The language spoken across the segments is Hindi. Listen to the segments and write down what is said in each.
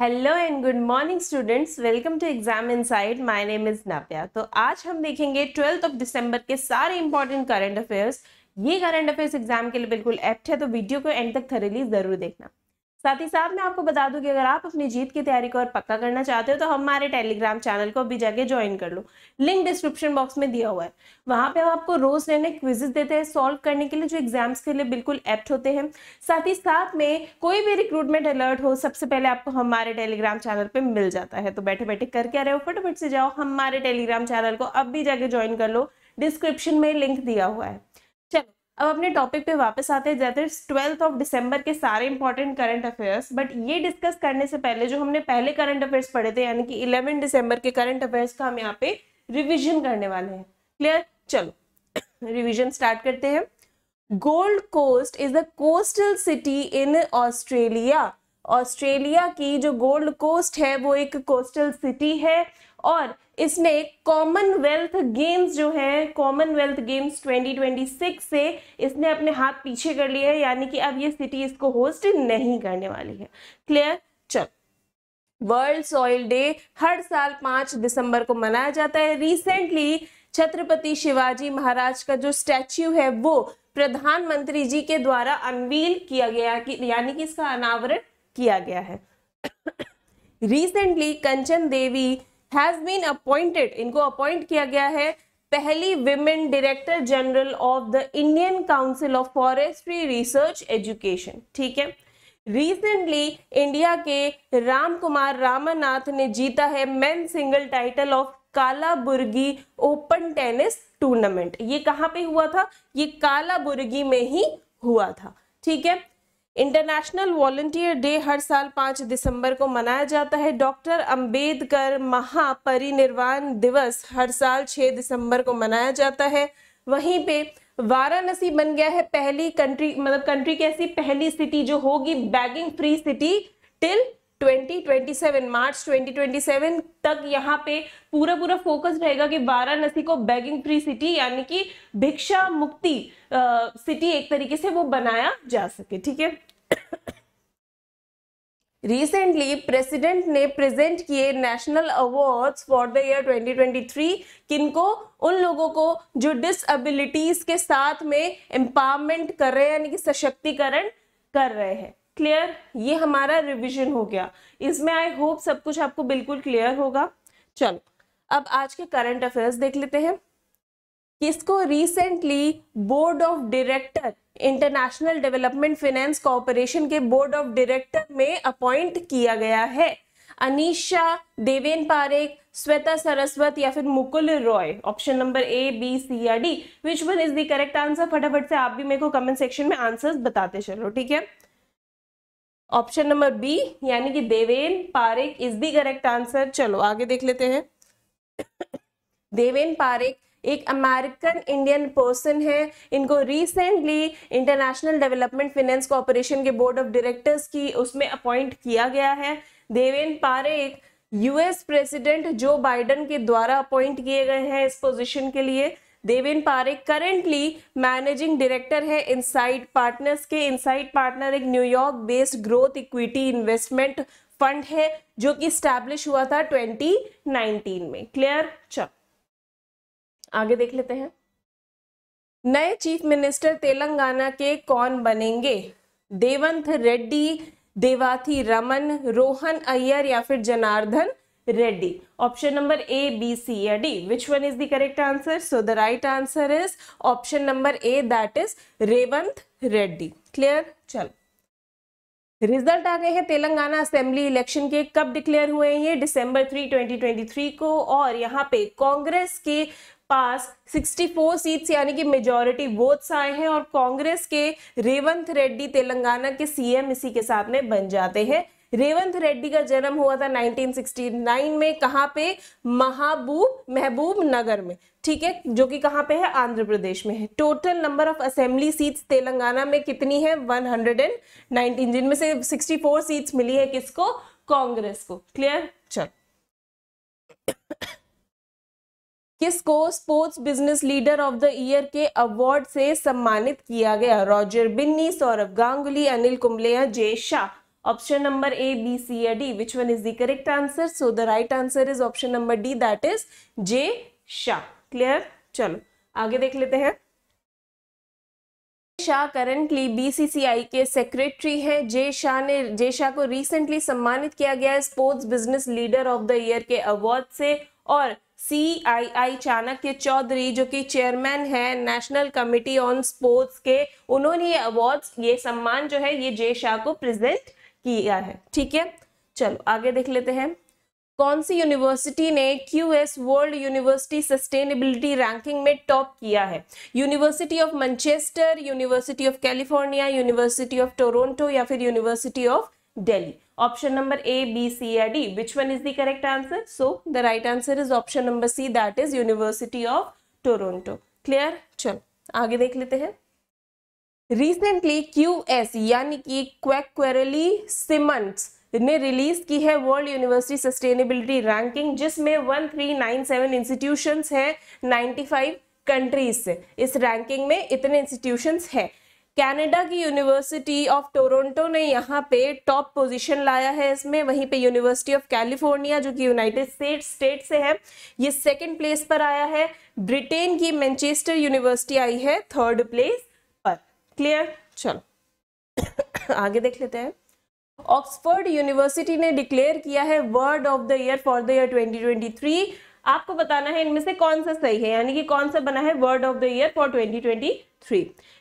Hello and good morning students welcome to exam inside my name is नाप्या तो आज हम देखेंगे ट्वेल्थ ऑफ दिसंबर के सारे इंपॉर्टेंट करंट अफेयर्स ये करंट अफेयर्स एग्जाम के लिए बिल्कुल एप्ट है तो वीडियो को एंड तक थरेली ज़रूर देखना साथ ही साथ मैं आपको बता दूं कि अगर आप अपनी जीत की तैयारी को और पक्का करना चाहते हो तो हमारे टेलीग्राम चैनल को भी जाके ज्वाइन कर लो लिंक डिस्क्रिप्शन बॉक्स में दिया हुआ है वहां पे हम आपको रोज रहने क्विजेस देते हैं सॉल्व करने के लिए जो एग्जाम्स के लिए बिल्कुल एप्ट होते हैं साथ ही साथ में कोई भी रिक्रूटमेंट अलर्ट हो सबसे पहले आपको हमारे टेलीग्राम चैनल पर मिल जाता है तो बैठे बैठे करके आ रहे हो फटोफट से जाओ हमारे टेलीग्राम चैनल को अब भी जाके ज्वाइन कर लो डिस्क्रिप्शन में लिंक दिया हुआ है अब अपने टॉपिक पे वापस आते हैं जैसे ट्वेल्थ ऑफ दिसंबर के सारे इंपॉर्टेंट करंट अफेयर्स बट ये डिस्कस करने से पहले जो हमने पहले करंट अफेयर्स पढ़े थे यानी कि इलेवन दिसंबर के करंट अफेयर्स का हम यहाँ पे रिविजन करने वाले हैं क्लियर चलो रिविजन स्टार्ट करते हैं gold coast is the coastal city in Australia Australia की जो गोल्ड कोस्ट है वो एक कोस्टल सिटी है और इसमें कॉमनवेल्थ गेम्स जो है कॉमनवेल्थ गेम्स 2026 से इसने अपने हाथ पीछे कर लिए है यानी कि अब ये सिटी इसको होस्ट नहीं करने वाली है क्लियर चल वर्ल्ड सॉइल डे हर साल पांच दिसंबर को मनाया जाता है रिसेंटली छत्रपति शिवाजी महाराज का जो स्टैच्यू है वो प्रधानमंत्री जी के द्वारा अनवील किया गया कि यानी कि इसका अनावरण किया गया है recently Kanchan Devi has been appointed इनको अपॉइंट किया गया है पहली women director general of the Indian council of forestry research education ठीक है रिसेंटली इंडिया के राम कुमार रामानाथ ने जीता है men single title of Kalaburagi open tennis tournament ये कहाँ पे हुआ था ये कालाबुर्गी में ही हुआ था ठीक है इंटरनेशनल वॉलंटियर डे हर साल 5 दिसंबर को मनाया जाता है डॉक्टर अंबेडकर महापरिनिर्वाण दिवस हर साल 6 दिसंबर को मनाया जाता है वहीं पे वाराणसी बन गया है पहली कंट्री मतलब कंट्री की ऐसी पहली सिटी जो होगी begging free city till 2027 March 2027 तक यहाँ पे पूरा पूरा फोकस रहेगा कि वाराणसी को बैगिंग फ्री सिटी यानी कि भिक्षा मुक्ति सिटी एक तरीके से वो बनाया जा सके ठीक है रिसेंटली प्रेसिडेंट ने प्रेजेंट किए national awards for the year 2023 किनको उन लोगों को जो डिसबिलिटीज के साथ में एम्पावरमेंट कर रहे हैं यानी कि सशक्तिकरण कर रहे हैं क्लियर ये हमारा रिविजन हो गया इसमें आई होप सब कुछ आपको बिल्कुल क्लियर होगा चलो अब आज के करंट अफेयर्स देख लेते हैं किसको recently board of director international development finance corporation के बोर्ड ऑफ डायरेक्टर में अपॉइंट किया गया है अनिशा देवेन पारेख श्वेता सरस्वत या फिर Mukul Roy option number A B C या D which one is the correct answer फटाफट से आप भी मेरे को कमेंट सेक्शन में आंसर्स बताते चलो ठीक है ऑप्शन नंबर बी यानी कि Deven Parekh is the correct answer चलो आगे देख लेते हैं देवेन पारेख एक अमेरिकन इंडियन पर्सन है इनको recently international development finance corporation के बोर्ड ऑफ डायरेक्टर्स की उसमें अपॉइंट किया गया है Deven Parekh US president Joe Biden के द्वारा अपॉइंट किए गए हैं इस पोजीशन के लिए Deven Parekh currently managing director है इनसाइड पार्टनर्स के इनसाइड पार्टनर एक New York based growth equity investment fund है जो कि स्टैब्लिश हुआ था 2019 में क्लियर चल आगे देख लेते हैं नए चीफ मिनिस्टर तेलंगाना के कौन बनेंगे देवंत रेड्डी देवाथी रमन रोहन अय्यर या फिर Janardhan Reddy. Option number A, B, C, or D. Which one is the correct answer? So the right answer is option number A that is Revanth Reddy. Clear? चल रिजल्ट आ गए हैं तेलंगाना असेंबली इलेक्शन के कब डिक्लेयर हुए हैं ये दिसंबर 3 2023 को और यहाँ पे कांग्रेस के पास 64 सीट्स यानी कि मेजॉरिटी वोट्स आए हैं और कांग्रेस के रेवंत रेड्डी तेलंगाना के सीएम इसी के साथ में बन जाते हैं रेवंत रेड्डी का जन्म हुआ था 1969 में कहाँ पे महाबूब महबूब नगर में ठीक है जो कि कहाँ पे है आंध्र प्रदेश में है total number of assembly seats Telangana में कितनी है 119 जिनमें से 64 सीट्स मिली है किसको कांग्रेस को क्लियर चल किसको sports business leader of the year के अवार्ड से सम्मानित किया गया Roger Binny Saurav Ganguly Anil Kumble Jay Shah Option number A, B, C or D. Which one is the correct answer? So the right answer is option number D that is J Shah. Clear? चलो आगे देख लेते हैं शाह करंटली बीसीसीआई के सेक्रेटरी हैं जे शाह ने जे शाह को रिसेंटली सम्मानित किया गया है sports business leader of the year के अवार्ड से और सी आई आई चाणक्य चौधरी जो कि चेयरमैन है नेशनल कमिटी ऑन स्पोर्ट्स के उन्होंने ये अवार्ड्स ये सम्मान जो है ये जे शाह को प्रेजेंट किया है ठीक है चलो आगे देख लेते हैं कौन सी यूनिवर्सिटी ने Q S world university sustainability ranking में टॉप किया है university of Manchester university of California university of Toronto या फिर university of Delhi option number A B C या D which one is the correct answer so the right answer is option number C that is university of Toronto clear चलो आगे देख लेते हैं रिसेंटली क्यू एस यानी कि क्वेक्वेरली क्वेरली सिमंट्स ने रिलीज की है वर्ल्ड यूनिवर्सिटी सस्टेनेबिलिटी रैंकिंग जिसमें 1397 इंस्टीट्यूशंस हैं 95 कंट्रीज से इस रैंकिंग में इतने इंस्टीट्यूशन है कनाडा की यूनिवर्सिटी ऑफ टोरंटो ने यहाँ पे टॉप पोजीशन लाया है इसमें वहीं पे यूनिवर्सिटी ऑफ कैलिफोर्निया जो कि यूनाइटेड स्टेट स्टेट से है ये सेकंड प्लेस पर आया है ब्रिटेन की मैनचेस्टर यूनिवर्सिटी आई है थर्ड प्लेस क्लियर चलो आगे देख लेते हैं ऑक्सफोर्ड यूनिवर्सिटी ने डिक्लेयर किया है word of the year for the year 2023 आपको बताना है इनमें से कौन सा सही है यानी कि कौन सा बना है word of the year for 2023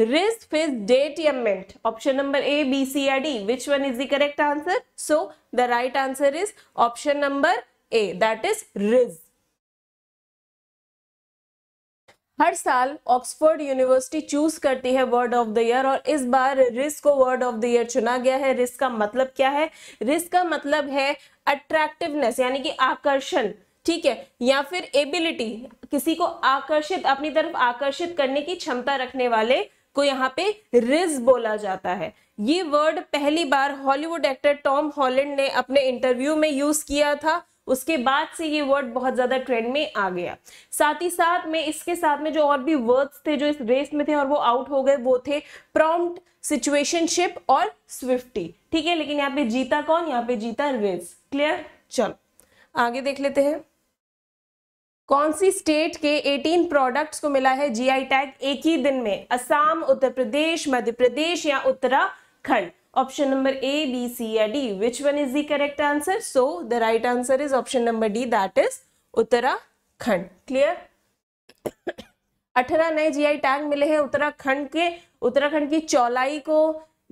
rizz फिज डेट एमेंट option number A B C or D which one is the correct answer so the right answer is option number A that is rizz हर साल ऑक्सफोर्ड यूनिवर्सिटी चूज करती है वर्ड ऑफ द ईयर और इस बार रिस्क को वर्ड ऑफ द ईयर चुना गया है रिस्क का मतलब क्या है रिस्क का मतलब है अट्रैक्टिवनेस यानी कि आकर्षण ठीक है या फिर एबिलिटी किसी को आकर्षित अपनी तरफ आकर्षित करने की क्षमता रखने वाले को यहाँ पे रिज बोला जाता है ये वर्ड पहली बार हॉलीवुड एक्टर टॉम हॉलैंड ने अपने इंटरव्यू में यूज किया था उसके बाद से ये वर्ड बहुत ज़्यादा ट्रेंड में आ गया साथ ही साथ में इसके साथ में जो और भी वर्ड्स थे जो इस रेस में थे और वो आउट हो गए वो थे प्रॉम्प्ट सिचुएशनशिप और स्विफ्टी ठीक है लेकिन यहाँ पे जीता कौन यहाँ पे जीता रेस क्लियर चलो आगे देख लेते हैं कौन सी स्टेट के 18 प्रोडक्ट्स को मिला है जीआई टैग एक ही दिन में असम उत्तर प्रदेश मध्य प्रदेश या Uttarakhand option number A, B, C or D. Which one is the correct answer? So, the right answer is option number D that is Uttarakhand. Clear? अठारह नए जीआई टैग मिले हैं उत्तराखंड के उत्तराखंड की चौलाई को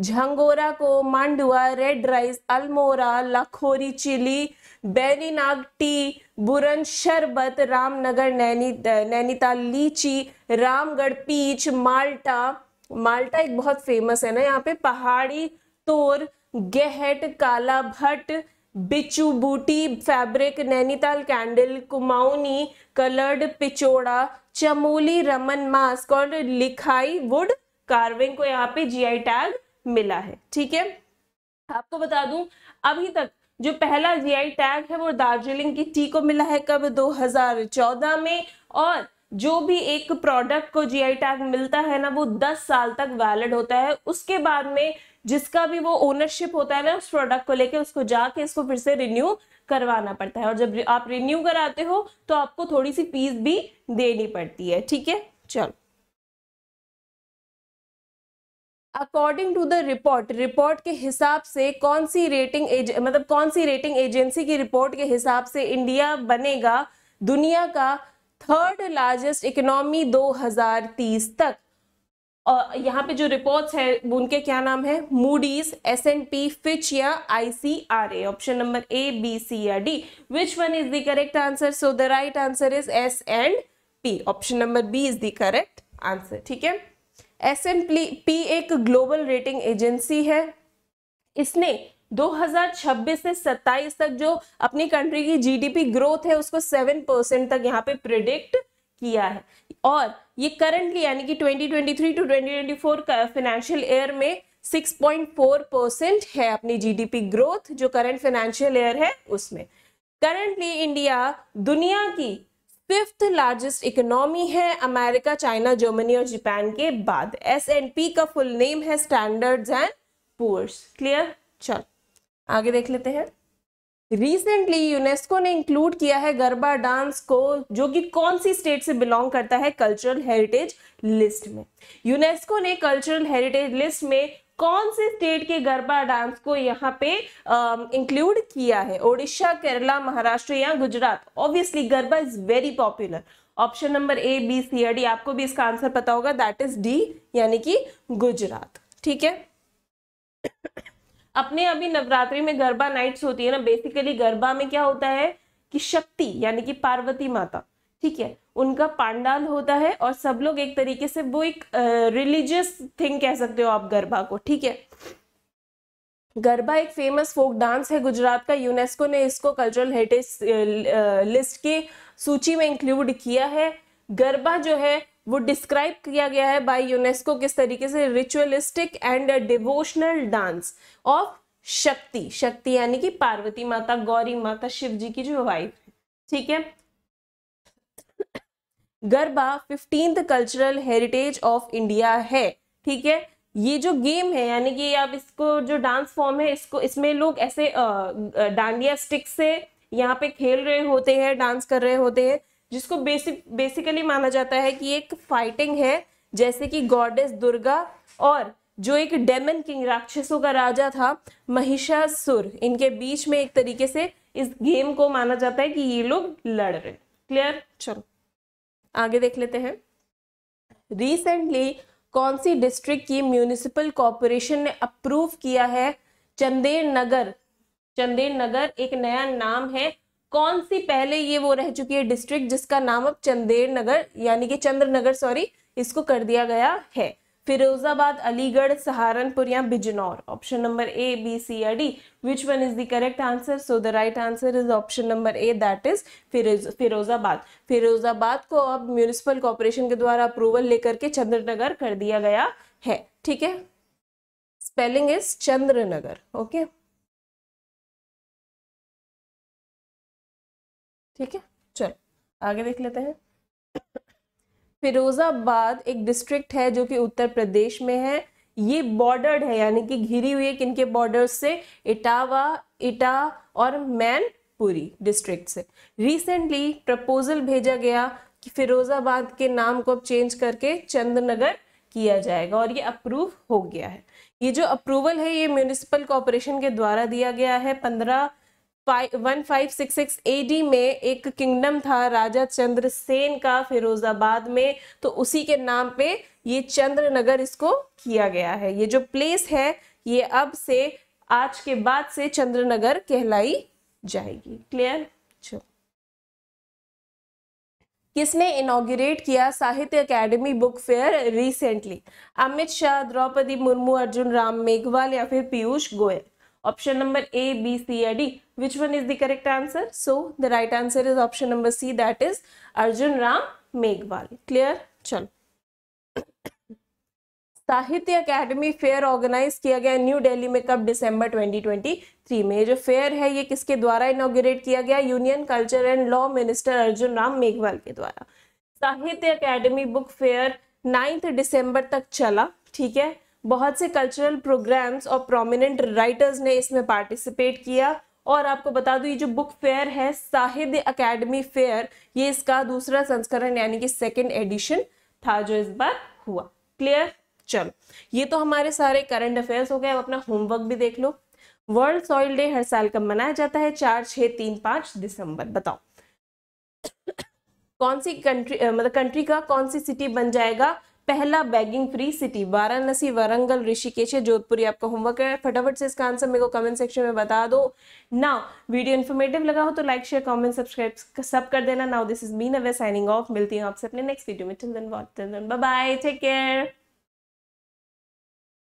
झंगोरा को मांडुआ red rice Almora Lakhori chili Berinag tea बुरन शरबत रामनगर नैनी नैनीताल लीची रामगढ़ पीच माल्टा माल्टा एक बहुत फेमस है ना यहाँ पे पहाड़ी तोर गहट काला भट्ट बिचू बूटी fabric Nainital candle Kumaoni coloured Pichhoda Chamoli Ramman mask और लिखाई वुड कार्विंग को यहाँ पे जीआई टैग मिला है ठीक है आपको बता दूं अभी तक जो पहला जीआई टैग है वो दार्जिलिंग की टी को मिला है कब 2014 में और जो भी एक प्रोडक्ट को जीआई टैग मिलता है ना वो 10 साल तक वैलिड होता है उसके बाद में जिसका भी वो ओनरशिप होता है ना उस प्रोडक्ट को लेके उसको जाके इसको फिर से रिन्यू करवाना पड़ता है और जब आप रिन्यू कराते हो तो आपको थोड़ी सी फीस भी देनी पड़ती है ठीक है चलो according to the report report के हिसाब से कौन सी रेटिंग एज मतलब कौन सी रेटिंग एजेंसी की रिपोर्ट के हिसाब से इंडिया बनेगा दुनिया का थर्ड लार्जेस्ट इकोनॉमी 2030 तक और यहाँ पे जो रिपोर्ट्स है उनके क्या नाम है Moody's S and P Fitch या I C A option number A B C या D which one is the correct answer so the right answer is S and P option number B is the correct answer ठीक है एस एन पी एक ग्लोबल रेटिंग एजेंसी है इसने 2026 से 27 तक जो अपनी कंट्री की जीडीपी ग्रोथ है उसको 7 परसेंट तक यहाँ पे प्रिडिक्ट किया है और ये करंटली यानी कि 2023 टू 2024 का फाइनेंशियल ईयर में 6.4 परसेंट है अपनी जीडीपी ग्रोथ जो करंट फाइनेंशियल ईयर है उसमें करंटली इंडिया दुनिया की फिफ्थ लार्जेस्ट इकोनॉमी है अमेरिका चाइना जर्मनी और जापान के बाद एस एंड पी का फुल नेम है स्टैंडर्ड्स एंड पोर्स क्लियर चल आगे देख लेते हैं रिसेंटली यूनेस्को ने इंक्लूड किया है गरबा डांस को जो कि कौन सी स्टेट से बिलोंग करता है कल्चरल हेरिटेज लिस्ट में यूनेस्को ने कल्चरल हेरिटेज लिस्ट में कौन से स्टेट के गरबा डांस को यहाँ पे इंक्लूड um, किया है ओडिशा केरला महाराष्ट्र या Gujarat obviously garba is very popular option number A B C D आपको भी इसका आंसर पता होगा दैट इज डी यानी कि गुजरात ठीक है अपने अभी नवरात्रि में गरबा नाइट्स होती है ना बेसिकली गरबा में क्या होता है कि शक्ति यानी कि पार्वती माता ठीक है उनका पांडाल होता है और सब लोग एक तरीके से वो एक रिलीजियस थिंग कह सकते हो आप गरबा को ठीक है गरबा एक फेमस फोक डांस है गुजरात का यूनेस्को ने इसको कल्चरल हेरिटेज लिस्ट के सूची में इंक्लूड किया है गरबा जो है वो डिस्क्राइब किया गया है बाय यूनेस्को किस तरीके से ritualistic and devotional dance of Shakti Shakti यानी कि पार्वती माता गौरी माता शिव जी की जो वाइफ है ठीक है garba fifteenth cultural heritage of India है ठीक है ये जो गेम है यानी कि आप इसको जो डांस फॉर्म है इसको इसमें लोग ऐसे डांडिया स्टिक से यहाँ पे खेल रहे होते हैं डांस कर रहे होते हैं जिसको बेसिक बेसिकली माना जाता है कि एक फाइटिंग है जैसे कि गॉडेस दुर्गा और जो एक डेमन किंग राक्षसों का राजा था महिषासुर इनके बीच में एक तरीके से इस गेम को माना जाता है कि ये लोग लड़ रहे क्लियर चलो आगे देख लेते हैं रिसेंटली कौन सी डिस्ट्रिक्ट की म्यूनिसिपल कॉरपोरेशन ने अप्रूव किया है चंदेर नगर चंदेर नगर एक नया नाम है कौन सी पहले ये वो रह चुकी है डिस्ट्रिक्ट जिसका नाम अब चंदेर नगर यानी कि चंद्रनगर सॉरी इसको कर दिया गया है फिरोजाबाद अलीगढ़ सहारनपुर या Bijnor option number A B C या D which one is the correct answer so the right answer is option number A that is Firoz Firozabad Firozabad को अब म्यूनिसिपल कॉरपोरेशन के द्वारा अप्रूवल लेकर के चंद्रनगर कर दिया गया है ठीक है spelling is Chandranagar okay okay? ठीक है चलो आगे देख लेते हैं फिरोजाबाद एक डिस्ट्रिक्ट है जो कि उत्तर प्रदेश में है ये बॉर्डर्ड है यानी कि घिरी हुई है किनके बॉर्डर से इटावा इटा और मैनपुरी डिस्ट्रिक्ट से रिसेंटली प्रपोजल भेजा गया कि फिरोजाबाद के नाम को अब चेंज करके चंद्रनगर किया जाएगा और ये अप्रूव हो गया है ये जो अप्रूवल है ये म्यूनिसिपल कॉरपोरेशन के द्वारा दिया गया है पंद्रह one five six six AD में एक किंगडम था राजा चंद्रसेन का फिरोजाबाद में तो उसी के नाम पे ये चंद्रनगर इसको किया गया है ये जो प्लेस है ये अब से आज के बाद से चंद्रनगर कहलाई जाएगी क्लियर चलो किसने इनोग्रेट किया Sahitya Akademi book fair recently Amit Shah Draupadi Murmu Arjun Ram Meghwal या फिर Piyush Goyal Option number A, B, C or D. Which one is the correct answer? So the right answer is option number C that is Arjun Ram Megwal. Clear? Chalo. Sahitya Akademi fair organise किया गया न्यू दिल्ली में कब दिसंबर 2023 में जो फेयर है ये किसके द्वारा इनोग्रेट किया गया union culture and law minister Arjun Ram Meghwal के द्वारा साहित्य अकेडमी बुक फेयर 9th दिसंबर तक चला ठीक है बहुत से कल्चरल प्रोग्राम्स और प्रोमिनेंट राइटर्स ने इसमें पार्टिसिपेट किया और आपको बता दूं ये जो बुक फेयर है साहित्य अकेडमी फेयर ये इसका दूसरा संस्करण यानी कि सेकेंड एडिशन था जो इस बार हुआ क्लियर चलो ये तो हमारे सारे करंट अफेयर्स हो गए अब अपना होमवर्क भी देख लो वर्ल्ड सॉइल डे हर साल कब मनाया जाता है चार छः तीन पाँच दिसंबर बताओ कौन सी कंट्री मतलब कंट्री का कौन सी सिटी बन जाएगा पहला begging free city Varanasi Warangal Rishikesh Jodhpur ये आपका होमवर्क है फटाफट से इसका आंसर मेरे को कमेंट सेक्शन में बता दो ना वीडियो इन्फॉर्मेटिव लगा हो तो लाइक शेयर कमेंट सब्सक्राइब सब कर देना नाउ दिस इज मीन अवे साइनिंग ऑफ मिलती हूँ आपसे अपने नेक्स्ट वीडियो में till then bye take care